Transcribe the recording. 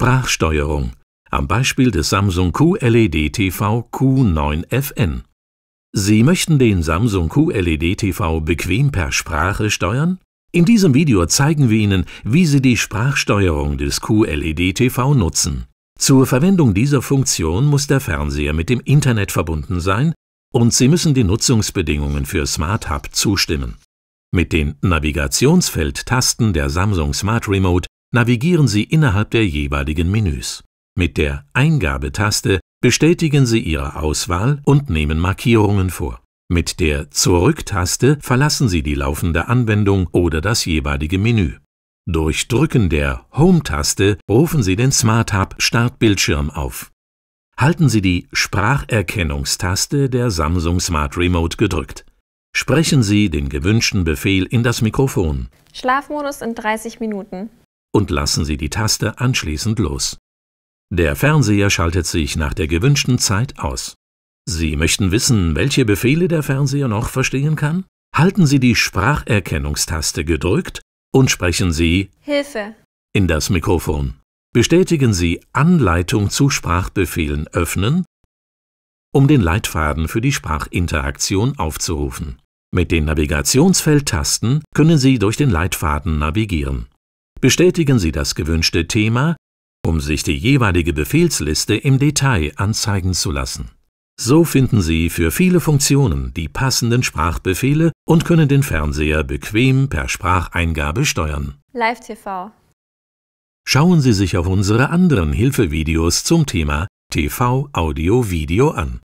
Sprachsteuerung am Beispiel des Samsung QLED TV Q9FN. Sie möchten den Samsung QLED TV bequem per Sprache steuern? In diesem Video zeigen wir Ihnen, wie Sie die Sprachsteuerung des QLED TV nutzen. Zur Verwendung dieser Funktion muss der Fernseher mit dem Internet verbunden sein und Sie müssen den Nutzungsbedingungen für Smart Hub zustimmen. Mit den Navigationsfeldtasten der Samsung Smart Remote navigieren Sie innerhalb der jeweiligen Menüs. Mit der Eingabetaste bestätigen Sie Ihre Auswahl und nehmen Markierungen vor. Mit der Zurücktaste verlassen Sie die laufende Anwendung oder das jeweilige Menü. Durch Drücken der Home-Taste rufen Sie den Smart Hub Startbildschirm auf. Halten Sie die Spracherkennungstaste der Samsung Smart Remote gedrückt. Sprechen Sie den gewünschten Befehl in das Mikrofon. Schlafmodus in 30 Minuten und lassen Sie die Taste anschließend los. Der Fernseher schaltet sich nach der gewünschten Zeit aus. Sie möchten wissen, welche Befehle der Fernseher noch verstehen kann? Halten Sie die Spracherkennungstaste gedrückt und sprechen Sie Hilfe in das Mikrofon. Bestätigen Sie Anleitung zu Sprachbefehlen öffnen, um den Leitfaden für die Sprachinteraktion aufzurufen. Mit den Navigationsfeldtasten können Sie durch den Leitfaden navigieren. Bestätigen Sie das gewünschte Thema, um sich die jeweilige Befehlsliste im Detail anzeigen zu lassen. So finden Sie für viele Funktionen die passenden Sprachbefehle und können den Fernseher bequem per Spracheingabe steuern. Live TV. Schauen Sie sich auch unsere anderen Hilfevideos zum Thema TV Audio Video an.